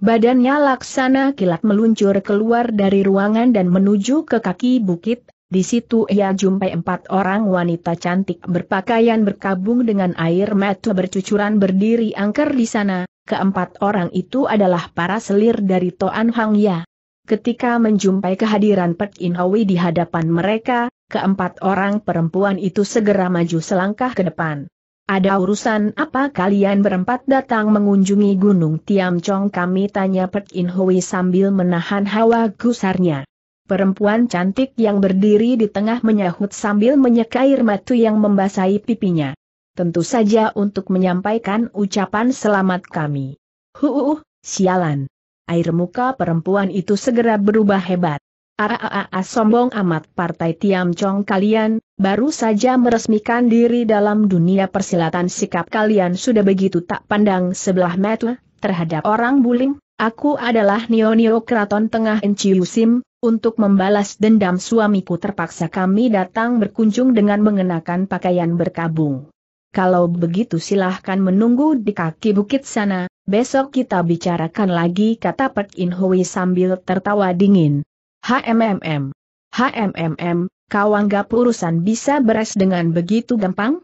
Badannya laksana kilat meluncur keluar dari ruangan dan menuju ke kaki bukit, di situ ia jumpai empat orang wanita cantik berpakaian berkabung dengan air mata bercucuran berdiri angker di sana, keempat orang itu adalah para selir dari Toan Hang Ya. Ketika menjumpai kehadiran Pek In Hwi di hadapan mereka, keempat orang perempuan itu segera maju selangkah ke depan. Ada urusan apa kalian berempat datang mengunjungi Gunung Tiam Chong kami tanya Pek In Hui sambil menahan hawa gusarnya. Perempuan cantik yang berdiri di tengah menyahut sambil menyeka air matu yang membasahi pipinya. Tentu saja untuk menyampaikan ucapan selamat kami. Huuuh, sialan. Air muka perempuan itu segera berubah hebat. Aaaa sombong amat partai Tiam Chong kalian, baru saja meresmikan diri dalam dunia persilatan sikap kalian sudah begitu tak pandang sebelah mata terhadap orang buling, aku adalah Nio Nio Kraton Tengah Enciusim, untuk membalas dendam suamiku terpaksa kami datang berkunjung dengan mengenakan pakaian berkabung. Kalau begitu silahkan menunggu di kaki bukit sana, besok kita bicarakan lagi kata Pek In Hui sambil tertawa dingin. HMMM. HMMM, kau anggap urusan bisa beres dengan begitu gampang?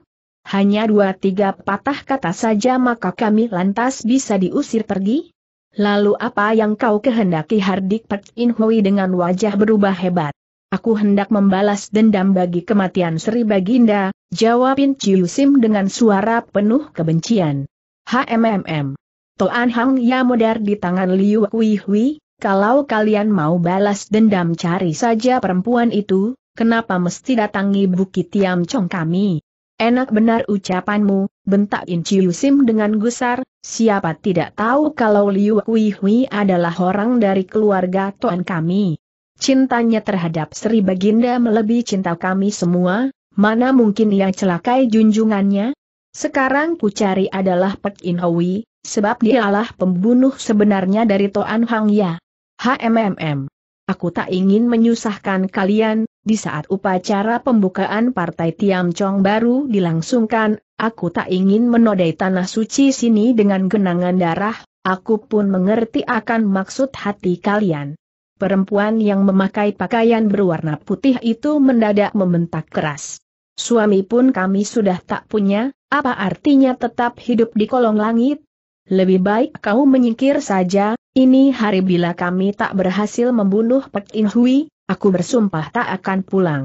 Hanya dua tiga patah kata saja maka kami lantas bisa diusir pergi? Lalu apa yang kau kehendaki Hardik Pek In Hui dengan wajah berubah hebat? Aku hendak membalas dendam bagi kematian Sri Baginda, jawabin Chiu Sim dengan suara penuh kebencian. HMMM. Toan Hang Ya modar di tangan Liu Kui Hui, kalau kalian mau balas dendam cari saja perempuan itu, kenapa mesti datangi Bukit Tiam Chong kami? Enak benar ucapanmu, bentak In Chiu Sim dengan gusar, siapa tidak tahu kalau Liu Kui Hui adalah orang dari keluarga Tuan kami. Cintanya terhadap Sri Baginda melebihi cinta kami semua, mana mungkin ia celakai junjungannya? Sekarang ku cari adalah Pek In Hui, sebab dialah pembunuh sebenarnya dari Tuan Hang Ya. HMMM. Aku tak ingin menyusahkan kalian, di saat upacara pembukaan Partai Tiam Chong baru dilangsungkan, aku tak ingin menodai tanah suci sini dengan genangan darah, aku pun mengerti akan maksud hati kalian. Perempuan yang memakai pakaian berwarna putih itu mendadak membentak keras. Suami pun kami sudah tak punya, apa artinya tetap hidup di kolong langit? Lebih baik kau menyingkir saja, ini hari bila kami tak berhasil membunuh Pek In Hui, aku bersumpah tak akan pulang.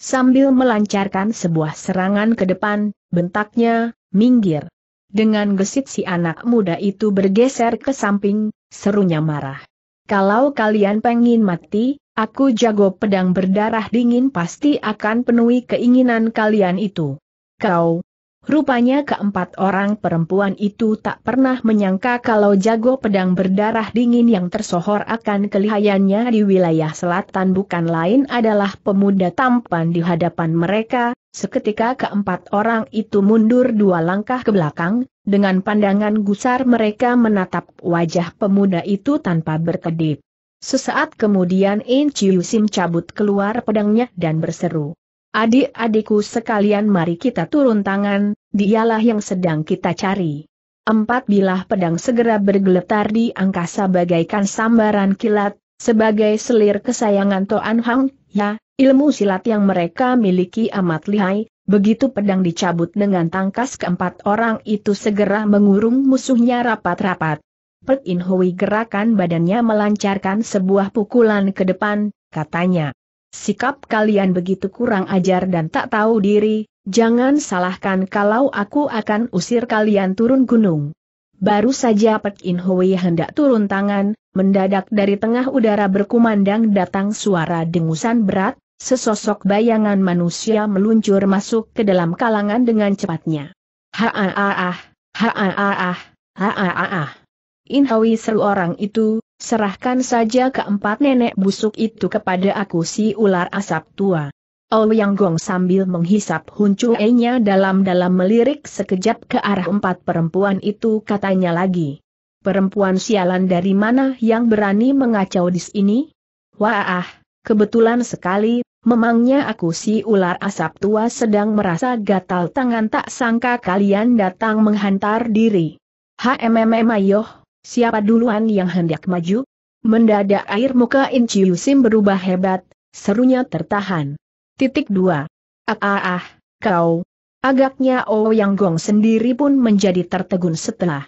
Sambil melancarkan sebuah serangan ke depan, bentaknya, minggir. Dengan gesit si anak muda itu bergeser ke samping, serunya marah. Kalau kalian pengin mati, aku jago pedang berdarah dingin pasti akan penuhi keinginan kalian itu. Kau, Rupanya keempat orang perempuan itu tak pernah menyangka kalau jago pedang berdarah dingin yang tersohor akan kelihayannya di wilayah selatan bukan lain adalah pemuda tampan di hadapan mereka, seketika keempat orang itu mundur dua langkah ke belakang, dengan pandangan gusar mereka menatap wajah pemuda itu tanpa berkedip. Sesaat kemudian In Chiu Sim cabut keluar pedangnya dan berseru. Adik-adikku sekalian mari kita turun tangan, dialah yang sedang kita cari. Empat bilah pedang segera bergeletar di angkasa bagaikan sambaran kilat, sebagai selir kesayangan Toan Hang, ya, ilmu silat yang mereka miliki amat lihai, begitu pedang dicabut dengan tangkas keempat orang itu segera mengurung musuhnya rapat-rapat. Pek In Hui gerakan badannya melancarkan sebuah pukulan ke depan, katanya. Sikap kalian begitu kurang ajar dan tak tahu diri, Jangan salahkan kalau aku akan usir kalian turun gunung. Baru saja Pek In Hui hendak turun tangan, mendadak dari tengah udara berkumandang datang suara dengusan berat, sesosok bayangan manusia meluncur masuk ke dalam kalangan dengan cepatnya. Ha-ah-ah, ha-ah-ah, ha-ah-ah. In Hui seru orang itu, serahkan saja keempat nenek busuk itu kepada aku si ular asap tua. Yang Gong sambil menghisap enya dalam-dalam melirik sekejap ke arah empat perempuan itu katanya lagi. Perempuan sialan dari mana yang berani mengacau di sini? Wah, kebetulan sekali, memangnya aku si ular asap tua sedang merasa gatal tangan tak sangka kalian datang menghantar diri. HMMM ayoh, siapa duluan yang hendak maju? Mendadak air muka Inciusim berubah hebat, serunya tertahan. Titik 2. Ah ah ah, kau. Agaknya Oh Yang Gong sendiri pun menjadi tertegun setelah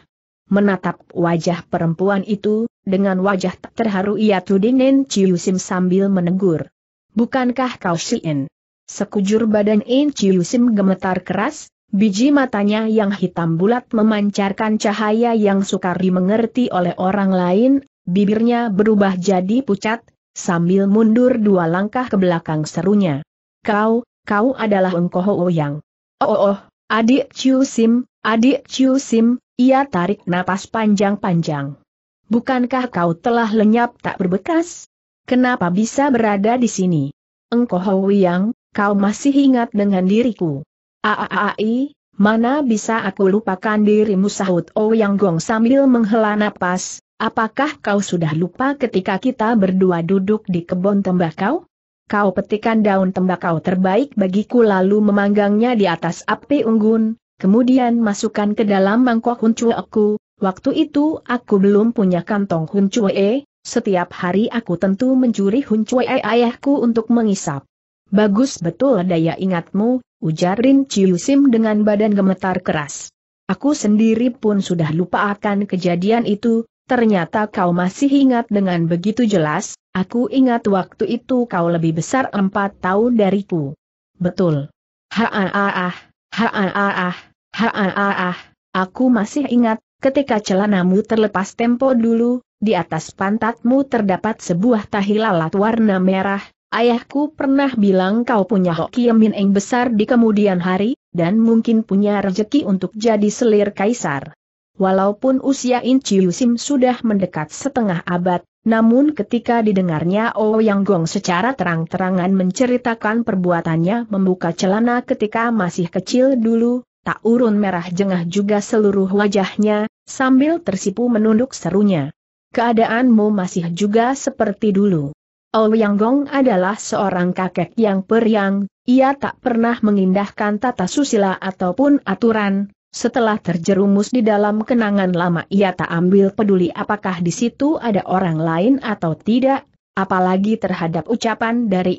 menatap wajah perempuan itu, dengan wajah terharu ia Chiu Ciusim sambil menegur. Bukankah kau Shien? Sekujur badan In Ciusim gemetar keras, biji matanya yang hitam bulat memancarkan cahaya yang sukar dimengerti oleh orang lain, bibirnya berubah jadi pucat, sambil mundur dua langkah ke belakang serunya kau, kau adalah Engkoho Yang. Oh oh oh, adik Chiu Sim, adik Chiu Sim, ia tarik napas panjang-panjang. Bukankah kau telah lenyap tak berbekas? Kenapa bisa berada di sini? Engkoho Yang, kau masih ingat dengan diriku. Aaai, mana bisa aku lupakan dirimu sahut Ouyang Gong sambil menghela napas, apakah kau sudah lupa ketika kita berdua duduk di kebun tembakau? kau petikan daun tembakau terbaik bagiku lalu memanggangnya di atas api unggun, kemudian masukkan ke dalam mangkok aku. waktu itu aku belum punya kantong huncue, setiap hari aku tentu mencuri huncue ayahku untuk mengisap. Bagus betul daya ingatmu, ujar Rin Chiusim dengan badan gemetar keras. Aku sendiri pun sudah lupa akan kejadian itu, Ternyata kau masih ingat dengan begitu jelas, aku ingat waktu itu kau lebih besar empat tahun dariku. Betul. Haan ah, haan ah, haan ah, aku masih ingat, ketika celanamu terlepas tempo dulu, di atas pantatmu terdapat sebuah tahi lalat warna merah, ayahku pernah bilang kau punya hoki yang besar di kemudian hari, dan mungkin punya rejeki untuk jadi selir kaisar. Walaupun usia In Chiu sudah mendekat setengah abad, namun ketika didengarnya Ouyang oh Gong secara terang-terangan menceritakan perbuatannya membuka celana ketika masih kecil dulu, tak urun merah jengah juga seluruh wajahnya, sambil tersipu menunduk serunya. Keadaanmu masih juga seperti dulu. Ouyang oh Gong adalah seorang kakek yang periang, ia tak pernah mengindahkan tata susila ataupun aturan, setelah terjerumus di dalam kenangan lama ia tak ambil peduli apakah di situ ada orang lain atau tidak, apalagi terhadap ucapan dari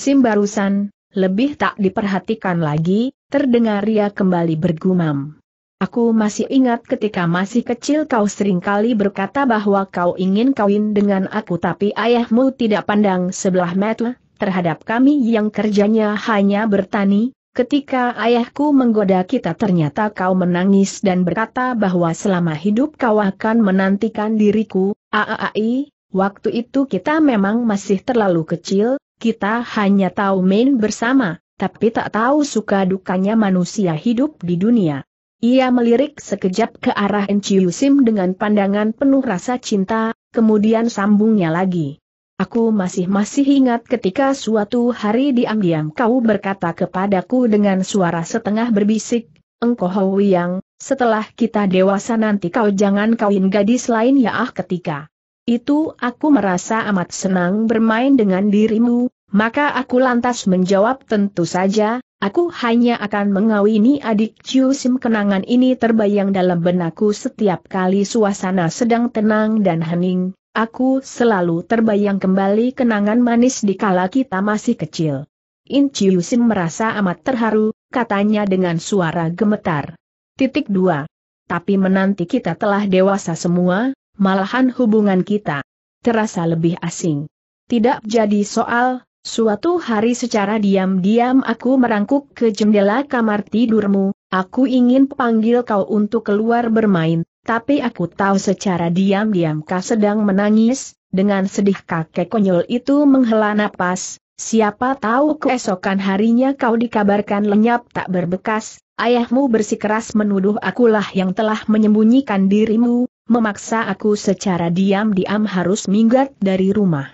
Sim barusan, lebih tak diperhatikan lagi, terdengar ia kembali bergumam. Aku masih ingat ketika masih kecil kau sering kali berkata bahwa kau ingin kawin dengan aku tapi ayahmu tidak pandang sebelah mata terhadap kami yang kerjanya hanya bertani, Ketika ayahku menggoda kita ternyata kau menangis dan berkata bahwa selama hidup kau akan menantikan diriku, aaai, waktu itu kita memang masih terlalu kecil, kita hanya tahu main bersama, tapi tak tahu suka dukanya manusia hidup di dunia. Ia melirik sekejap ke arah Enciusim dengan pandangan penuh rasa cinta, kemudian sambungnya lagi. Aku masih-masih ingat ketika suatu hari diam-diam kau berkata kepadaku dengan suara setengah berbisik, Engkau yang, setelah kita dewasa nanti kau jangan kawin gadis lain ya ah ketika. Itu aku merasa amat senang bermain dengan dirimu, maka aku lantas menjawab tentu saja, aku hanya akan mengawini adik Sim kenangan ini terbayang dalam benakku setiap kali suasana sedang tenang dan hening, Aku selalu terbayang kembali kenangan manis di kala kita masih kecil. In Chiusim merasa amat terharu, katanya dengan suara gemetar. Titik dua. Tapi menanti kita telah dewasa semua, malahan hubungan kita terasa lebih asing. Tidak jadi soal, Suatu hari secara diam-diam aku merangkuk ke jendela kamar tidurmu, aku ingin panggil kau untuk keluar bermain, tapi aku tahu secara diam-diam kau sedang menangis, dengan sedih kakek konyol itu menghela napas, siapa tahu keesokan harinya kau dikabarkan lenyap tak berbekas, ayahmu bersikeras menuduh akulah yang telah menyembunyikan dirimu, memaksa aku secara diam-diam harus minggat dari rumah.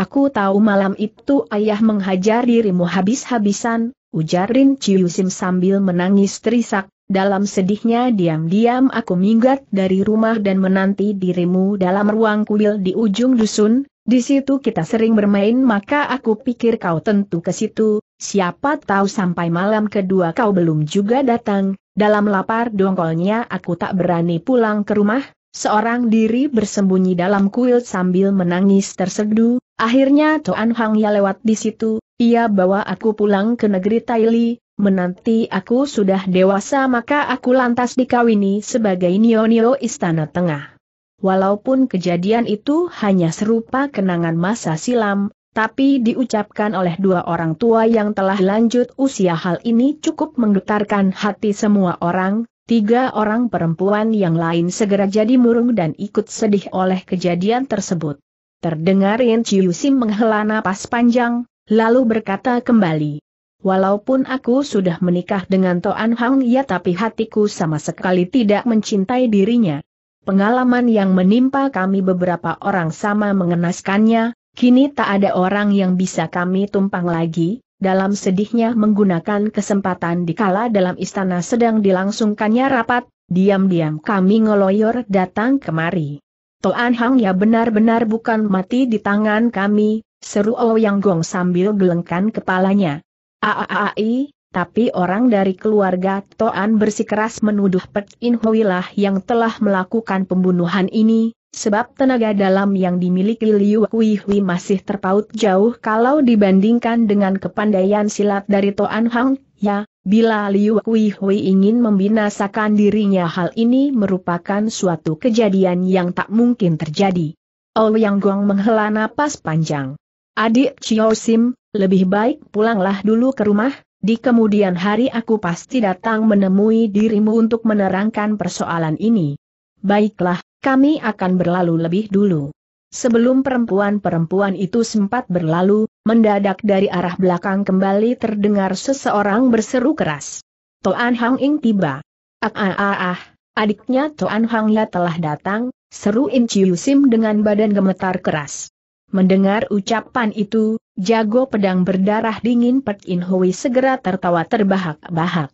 Aku tahu malam itu ayah menghajar dirimu habis-habisan, ujar Rin sambil menangis terisak, dalam sedihnya diam-diam aku minggat dari rumah dan menanti dirimu dalam ruang kuil di ujung dusun, di situ kita sering bermain maka aku pikir kau tentu ke situ, siapa tahu sampai malam kedua kau belum juga datang, dalam lapar dongkolnya aku tak berani pulang ke rumah, seorang diri bersembunyi dalam kuil sambil menangis tersedu, akhirnya Toan Hang ya lewat di situ, ia bawa aku pulang ke negeri Taili, menanti aku sudah dewasa maka aku lantas dikawini sebagai Nionio Istana Tengah. Walaupun kejadian itu hanya serupa kenangan masa silam, tapi diucapkan oleh dua orang tua yang telah lanjut usia hal ini cukup menggetarkan hati semua orang, tiga orang perempuan yang lain segera jadi murung dan ikut sedih oleh kejadian tersebut. Terdengar Yen Chiusim menghela napas panjang, lalu berkata kembali, Walaupun aku sudah menikah dengan Toan Hang Ya tapi hatiku sama sekali tidak mencintai dirinya. Pengalaman yang menimpa kami beberapa orang sama mengenaskannya, kini tak ada orang yang bisa kami tumpang lagi, dalam sedihnya menggunakan kesempatan dikala dalam istana sedang dilangsungkannya rapat, diam-diam kami ngeloyor datang kemari. Toan Hang ya benar-benar bukan mati di tangan kami, seru Ouyang oh Gong sambil gelengkan kepalanya. Aaai, tapi orang dari keluarga Toan bersikeras menuduh Pek In Huilah yang telah melakukan pembunuhan ini, sebab tenaga dalam yang dimiliki Liu Kui Hui masih terpaut jauh kalau dibandingkan dengan kepandaian silat dari Toan Hang, ya, bila Liu Kui Hui ingin membinasakan dirinya hal ini merupakan suatu kejadian yang tak mungkin terjadi. Ouyang Gong menghela napas panjang. Adik Chiyosim lebih baik pulanglah dulu ke rumah, di kemudian hari aku pasti datang menemui dirimu untuk menerangkan persoalan ini. Baiklah, kami akan berlalu lebih dulu. Sebelum perempuan-perempuan itu sempat berlalu, mendadak dari arah belakang kembali terdengar seseorang berseru keras. Toan Hang Ing tiba. Ah ah ah ah, adiknya Toan Hang Ya telah datang, seru In Chiu Sim dengan badan gemetar keras. Mendengar ucapan itu, jago pedang berdarah dingin Pek In Hui segera tertawa terbahak-bahak.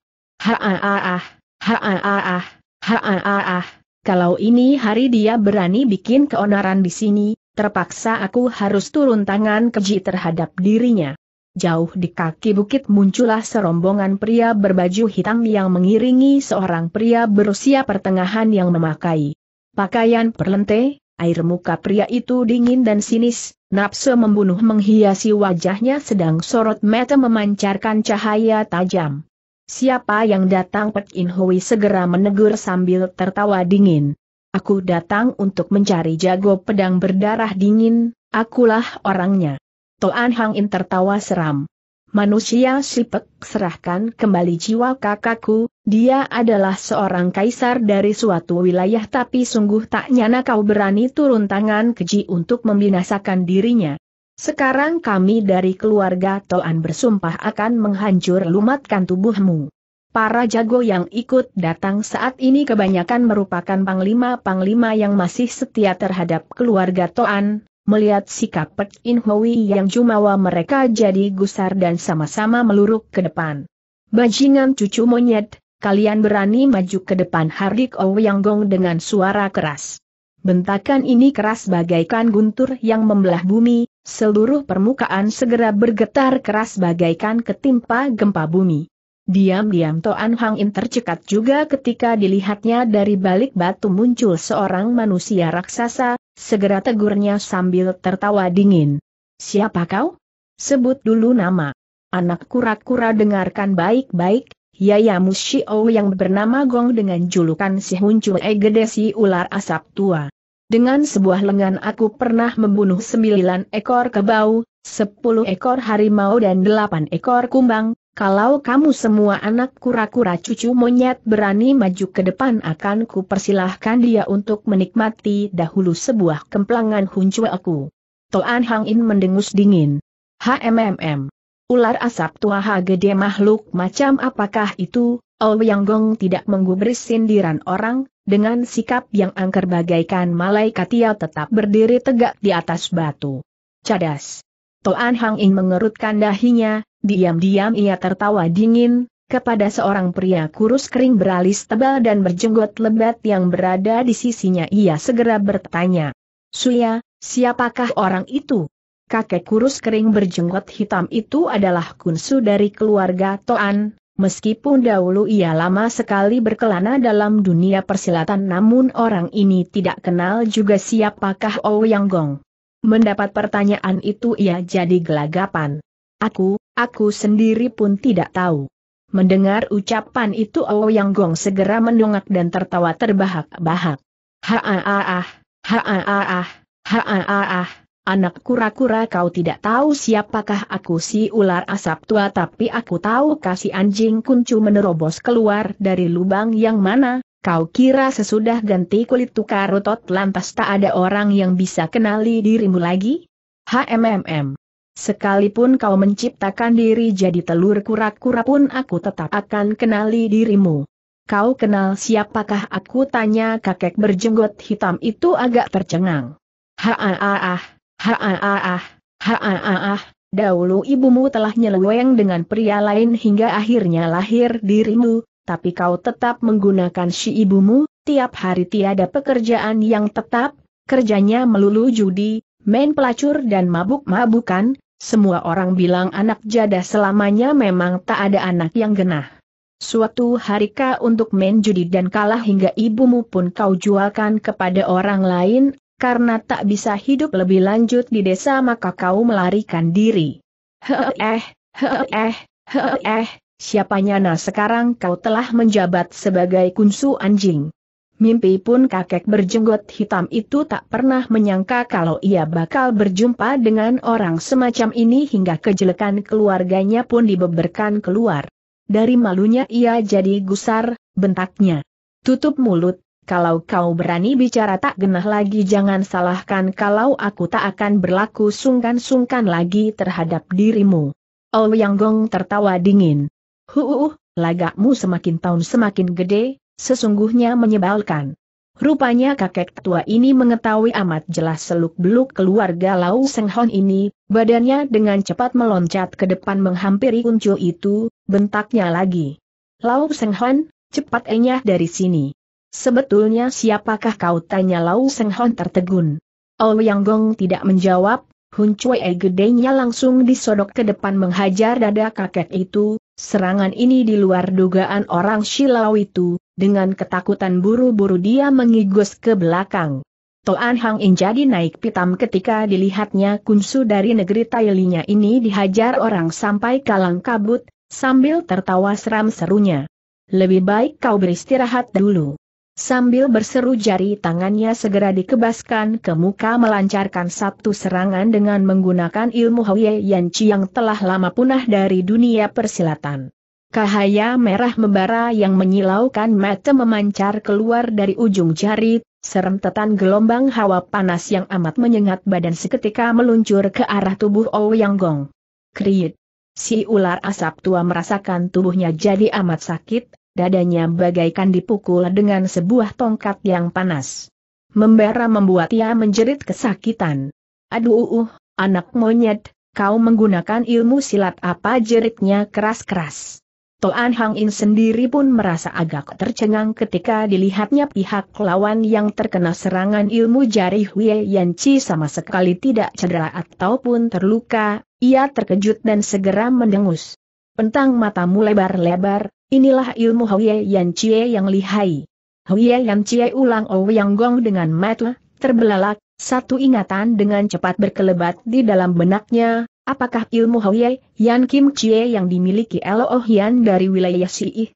ha-ah-ah-ah, kalau ini hari dia berani bikin keonaran di sini, terpaksa aku harus turun tangan keji terhadap dirinya. Jauh di kaki bukit muncullah serombongan pria berbaju hitam yang mengiringi seorang pria berusia pertengahan yang memakai pakaian perlente, Air muka pria itu dingin dan sinis, nafsu membunuh menghiasi wajahnya sedang sorot mata memancarkan cahaya tajam. Siapa yang datang Pek In Hui segera menegur sambil tertawa dingin. Aku datang untuk mencari jago pedang berdarah dingin, akulah orangnya. Toan Hang In tertawa seram. Manusia sipek, serahkan kembali jiwa kakakku, dia adalah seorang kaisar dari suatu wilayah tapi sungguh tak nyana kau berani turun tangan keji untuk membinasakan dirinya. Sekarang kami dari keluarga Toan bersumpah akan menghancur lumatkan tubuhmu. Para jago yang ikut datang saat ini kebanyakan merupakan panglima-panglima yang masih setia terhadap keluarga Toan, Melihat sikap Pek In Hui yang jumawa mereka jadi gusar dan sama-sama meluruk ke depan. Bajingan cucu monyet, kalian berani maju ke depan Hardik yang Gong dengan suara keras. Bentakan ini keras bagaikan guntur yang membelah bumi, seluruh permukaan segera bergetar keras bagaikan ketimpa gempa bumi. Diam-diam Toan Hang In tercekat juga ketika dilihatnya dari balik batu muncul seorang manusia raksasa, Segera tegurnya sambil tertawa dingin. Siapa kau? Sebut dulu nama. Anak kura-kura dengarkan baik-baik, Yaya Musio yang bernama Gong dengan julukan si Huncu Egedesi si ular asap tua. Dengan sebuah lengan aku pernah membunuh sembilan ekor kebau, sepuluh ekor harimau dan delapan ekor kumbang, kalau kamu semua anak kura-kura cucu monyet berani maju ke depan akan ku persilahkan dia untuk menikmati dahulu sebuah kemplangan huncu aku. Toan Hangin mendengus dingin. HMMM. Ular asap tua gede makhluk macam apakah itu? Oh Yang Gong tidak menggubris sindiran orang, dengan sikap yang angker bagaikan malaikat ia tetap berdiri tegak di atas batu. Cadas. Toan Hang In mengerutkan dahinya, Diam-diam ia tertawa dingin, kepada seorang pria kurus kering beralis tebal dan berjenggot lebat yang berada di sisinya ia segera bertanya. Suya, siapakah orang itu? Kakek kurus kering berjenggot hitam itu adalah kunsu dari keluarga Toan, meskipun dahulu ia lama sekali berkelana dalam dunia persilatan namun orang ini tidak kenal juga siapakah Ouyang Gong. Mendapat pertanyaan itu ia jadi gelagapan. Aku, aku sendiri pun tidak tahu. Mendengar ucapan itu oh Yang Gong segera mendongak dan tertawa terbahak-bahak. Ha-ah-ah, ha-ah-ah, ha-ah-ah, anak kura-kura kau tidak tahu siapakah aku si ular asap tua tapi aku tahu kasih anjing kuncu menerobos keluar dari lubang yang mana, Kau kira sesudah ganti kulit tukar otot lantas tak ada orang yang bisa kenali dirimu lagi? HMMM. Sekalipun kau menciptakan diri jadi telur kura-kura pun aku tetap akan kenali dirimu. Kau kenal siapakah aku tanya kakek berjenggot hitam itu agak tercengang. Haaah, ah ah dahulu ibumu telah nyeleweng dengan pria lain hingga akhirnya lahir dirimu, tapi kau tetap menggunakan si ibumu, tiap hari tiada pekerjaan yang tetap, kerjanya melulu judi, main pelacur dan mabuk-mabukan, semua orang bilang anak jada selamanya memang tak ada anak yang genah. Suatu hari kau untuk main judi dan kalah hingga ibumu pun kau jualkan kepada orang lain, karena tak bisa hidup lebih lanjut di desa maka kau melarikan diri. Heeh, heeh, heeh. siapanya nah sekarang kau telah menjabat sebagai kunsu anjing. Mimpi pun kakek berjenggot hitam itu tak pernah menyangka kalau ia bakal berjumpa dengan orang semacam ini hingga kejelekan keluarganya pun dibeberkan keluar. Dari malunya ia jadi gusar, bentaknya. Tutup mulut, kalau kau berani bicara tak genah lagi jangan salahkan kalau aku tak akan berlaku sungkan-sungkan lagi terhadap dirimu. Ouyang Gong tertawa dingin. Huuuh, lagakmu semakin tahun semakin gede, Sesungguhnya menyebalkan. Rupanya kakek tua ini mengetahui amat jelas seluk-beluk keluarga Lau Seng Hon ini, badannya dengan cepat meloncat ke depan menghampiri kuncu itu, bentaknya lagi. Lau Seng Hon, cepat enyah dari sini. Sebetulnya siapakah kau tanya Lau Seng Hon tertegun. Oh Yang Gong tidak menjawab, Hun Cui E gedenya langsung disodok ke depan menghajar dada kakek itu, Serangan ini di luar dugaan orang Silau itu, dengan ketakutan buru-buru dia mengigus ke belakang. Toan Hang In jadi naik pitam ketika dilihatnya kunsu dari negeri Tailinya ini dihajar orang sampai kalang kabut, sambil tertawa seram serunya. Lebih baik kau beristirahat dulu. Sambil berseru jari tangannya segera dikebaskan ke muka melancarkan satu serangan dengan menggunakan ilmu Houye Chi yang telah lama punah dari dunia persilatan. Cahaya merah membara yang menyilaukan mata memancar keluar dari ujung jari, serentetan gelombang hawa panas yang amat menyengat badan seketika meluncur ke arah tubuh Ouyang Gong. Kriit. Si ular asap tua merasakan tubuhnya jadi amat sakit, dadanya bagaikan dipukul dengan sebuah tongkat yang panas. Membara membuat ia menjerit kesakitan. Aduh, uh, uh, anak monyet, kau menggunakan ilmu silat apa jeritnya keras-keras. Toan Hang In sendiri pun merasa agak tercengang ketika dilihatnya pihak lawan yang terkena serangan ilmu jari Hui Yan Chi sama sekali tidak cedera ataupun terluka, ia terkejut dan segera mendengus. Pentang mata lebar lebar Inilah ilmu huiye Yan Chie yang lihai. Huiye Yan Chie ulang yang Gong dengan mata, terbelalak, satu ingatan dengan cepat berkelebat di dalam benaknya, apakah ilmu huiye Yan Kim Chie yang dimiliki Elo Ohian dari wilayah Siih,